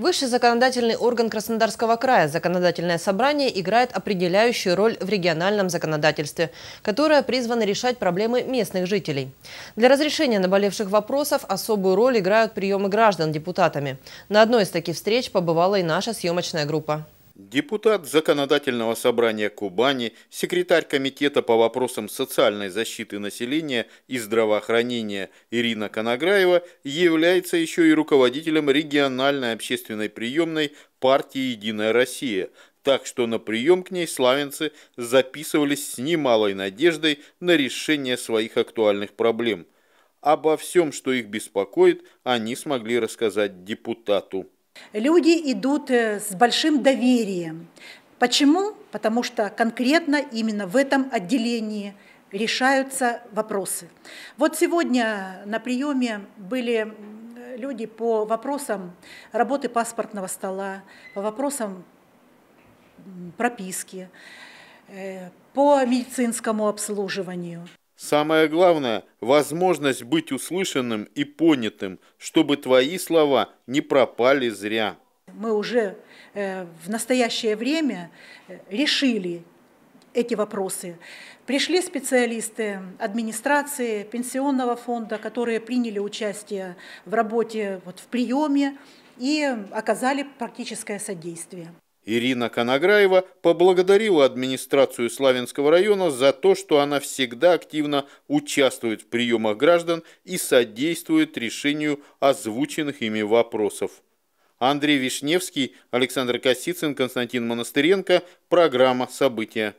Высший законодательный орган Краснодарского края, законодательное собрание, играет определяющую роль в региональном законодательстве, которое призвано решать проблемы местных жителей. Для разрешения наболевших вопросов особую роль играют приемы граждан депутатами. На одной из таких встреч побывала и наша съемочная группа. Депутат Законодательного собрания Кубани, секретарь Комитета по вопросам социальной защиты населения и здравоохранения Ирина Конограева является еще и руководителем региональной общественной приемной партии «Единая Россия», так что на прием к ней славянцы записывались с немалой надеждой на решение своих актуальных проблем. Обо всем, что их беспокоит, они смогли рассказать депутату. Люди идут э, с большим доверием. Почему? Потому что конкретно именно в этом отделении решаются вопросы. Вот сегодня на приеме были люди по вопросам работы паспортного стола, по вопросам прописки, э, по медицинскому обслуживанию. Самое главное – возможность быть услышанным и понятым, чтобы твои слова не пропали зря. Мы уже э, в настоящее время э, решили эти вопросы. Пришли специалисты администрации, пенсионного фонда, которые приняли участие в работе, вот, в приеме и оказали практическое содействие. Ирина Конограева поблагодарила администрацию Славянского района за то, что она всегда активно участвует в приемах граждан и содействует решению озвученных ими вопросов. Андрей Вишневский, Александр Косицын, Константин Монастыренко. Программа «События».